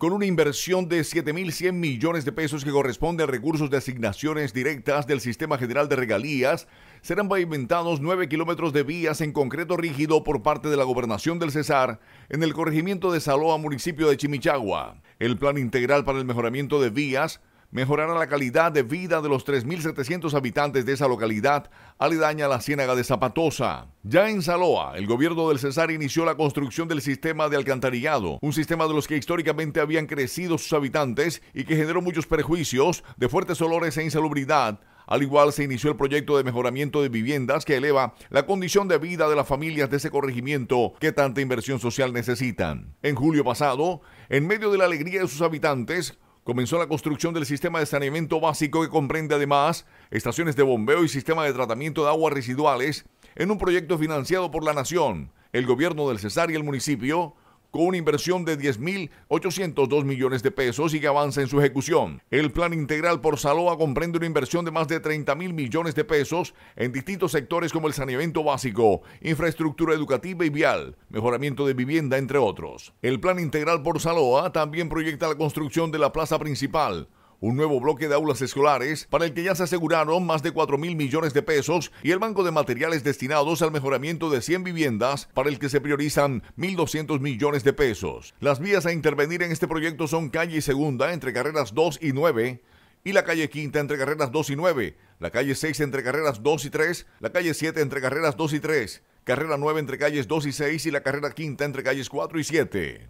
con una inversión de 7.100 millones de pesos que corresponde a recursos de asignaciones directas del Sistema General de Regalías, serán pavimentados 9 kilómetros de vías en concreto rígido por parte de la Gobernación del Cesar en el corregimiento de Saloa, municipio de Chimichagua. El Plan Integral para el Mejoramiento de Vías mejorará la calidad de vida de los 3.700 habitantes de esa localidad aledaña a la Ciénaga de Zapatosa. Ya en Saloa, el gobierno del Cesar inició la construcción del sistema de alcantarillado, un sistema de los que históricamente habían crecido sus habitantes y que generó muchos perjuicios de fuertes olores e insalubridad al igual se inició el proyecto de mejoramiento de viviendas que eleva la condición de vida de las familias de ese corregimiento que tanta inversión social necesitan. En julio pasado, en medio de la alegría de sus habitantes, comenzó la construcción del sistema de saneamiento básico que comprende además estaciones de bombeo y sistema de tratamiento de aguas residuales en un proyecto financiado por la Nación, el gobierno del Cesar y el municipio, con una inversión de 10.802 millones de pesos y que avanza en su ejecución. El plan integral por Saloa comprende una inversión de más de 30.000 millones de pesos en distintos sectores como el saneamiento básico, infraestructura educativa y vial, mejoramiento de vivienda, entre otros. El plan integral por Saloa también proyecta la construcción de la plaza principal, un nuevo bloque de aulas escolares para el que ya se aseguraron más de 4 mil millones de pesos y el banco de materiales destinados al mejoramiento de 100 viviendas para el que se priorizan 1.200 millones de pesos. Las vías a intervenir en este proyecto son calle segunda entre carreras 2 y 9 y la calle quinta entre carreras 2 y 9, la calle 6 entre carreras 2 y 3, la calle 7 entre carreras 2 y 3, carrera 9 entre calles 2 y 6 y la carrera quinta entre calles 4 y 7.